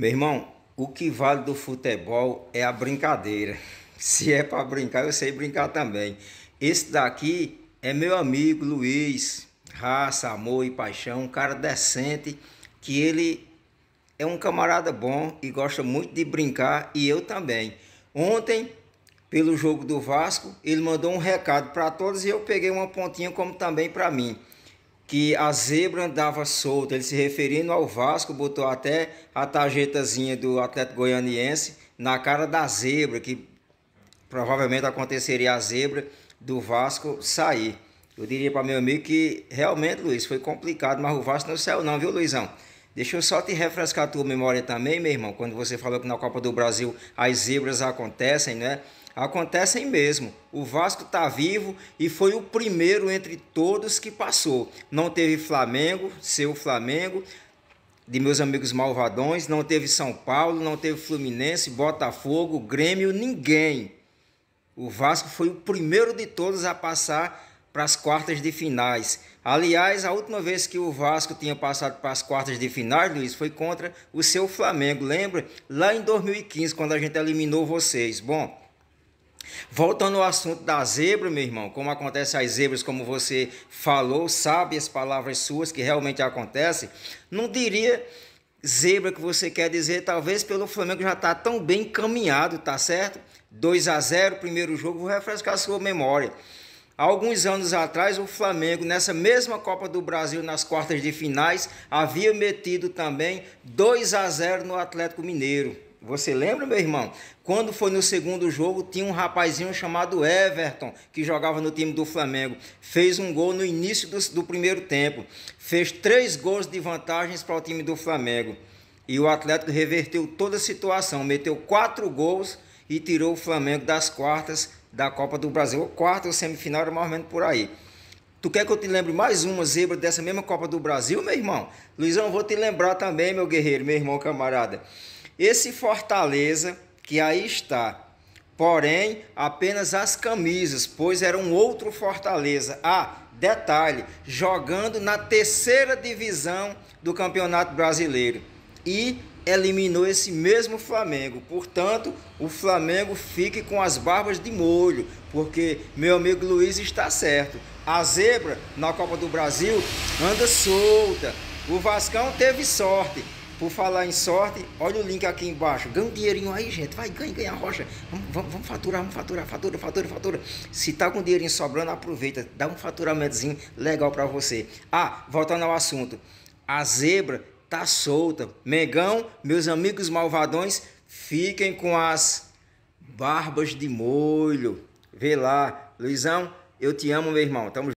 Meu irmão, o que vale do futebol é a brincadeira. Se é para brincar, eu sei brincar também. Esse daqui é meu amigo Luiz, raça, amor e paixão, um cara decente, que ele é um camarada bom e gosta muito de brincar e eu também. Ontem, pelo jogo do Vasco, ele mandou um recado para todos e eu peguei uma pontinha como também para mim que a zebra andava solta, ele se referindo ao Vasco, botou até a tarjetazinha do Atlético Goianiense na cara da zebra, que provavelmente aconteceria a zebra do Vasco sair. Eu diria para meu amigo que realmente, Luiz, foi complicado, mas o Vasco não saiu não, viu, Luizão? Deixa eu só te refrescar a tua memória também, meu irmão, quando você falou que na Copa do Brasil as zebras acontecem, né? Acontecem mesmo. O Vasco está vivo e foi o primeiro entre todos que passou. Não teve Flamengo, seu Flamengo, de meus amigos malvadões, não teve São Paulo, não teve Fluminense, Botafogo, Grêmio, ninguém. O Vasco foi o primeiro de todos a passar para as quartas de finais. Aliás, a última vez que o Vasco tinha passado para as quartas de finais, Luiz, foi contra o seu Flamengo, lembra? Lá em 2015, quando a gente eliminou vocês. Bom, Voltando ao assunto da zebra, meu irmão, como acontece às zebras, como você falou, sabe as palavras suas que realmente acontecem, não diria zebra que você quer dizer, talvez pelo Flamengo já está tão bem encaminhado, tá certo? 2 a 0 primeiro jogo, vou refrescar a sua memória. Há alguns anos atrás, o Flamengo, nessa mesma Copa do Brasil, nas quartas de finais, havia metido também 2 a 0 no Atlético Mineiro. Você lembra, meu irmão? Quando foi no segundo jogo, tinha um rapazinho chamado Everton, que jogava no time do Flamengo. Fez um gol no início do, do primeiro tempo. Fez três gols de vantagens para o time do Flamengo. E o Atlético reverteu toda a situação, meteu quatro gols e tirou o Flamengo das quartas da Copa do Brasil, ou quarta ou semifinal, era mais ou menos por aí. Tu quer que eu te lembre mais uma zebra dessa mesma Copa do Brasil, meu irmão? Luizão, vou te lembrar também, meu guerreiro, meu irmão camarada. Esse Fortaleza, que aí está, porém apenas as camisas, pois era um outro Fortaleza. Ah, detalhe, jogando na terceira divisão do Campeonato Brasileiro. E eliminou esse mesmo Flamengo. Portanto, o Flamengo fique com as barbas de molho, porque meu amigo Luiz está certo. A zebra na Copa do Brasil anda solta. O Vascão teve sorte. Por falar em sorte, olha o link aqui embaixo. Ganha um dinheirinho aí, gente. Vai, ganha, ganha a rocha. Vamos, vamos, vamos, faturar, vamos faturar, fatura, fatura, fatura. Se tá com dinheirinho sobrando, aproveita. Dá um faturamentozinho legal para você. Ah, voltando ao assunto. A zebra tá solta. Megão, meus amigos malvadões, fiquem com as barbas de molho. Vê lá, Luizão, eu te amo, meu irmão. Tamo